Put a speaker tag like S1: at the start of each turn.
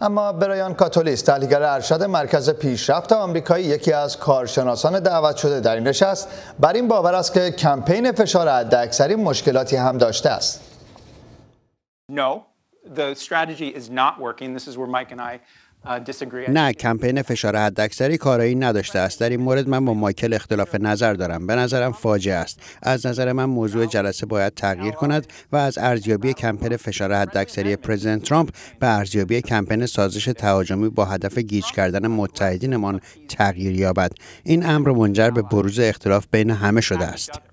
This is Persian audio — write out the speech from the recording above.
S1: اما برایان کاتولیس تحلیلگر ارشد مرکز پیشرفت آمریکایی یکی از کارشناسان دعوت شده در این نشست بر این باور است که کمپین فشار حداکثری مشکلاتی هم داشته است.
S2: No, the strategy is not working. This is where Mike and I نه
S3: کمپین فشار حداکثری کارایی نداشته است در این مورد من با مایکل اختلاف نظر دارم به نظرم فاجعه است از نظر من موضوع جلسه باید تغییر کند و از ارزیابی کمپین فشار حداکثری پرزیدنت ترامپ به ارزیابی کمپین سازش تهاجمی با هدف گیج کردن متحدینمان تغییر یابد این امر منجر به بروز اختلاف بین همه شده است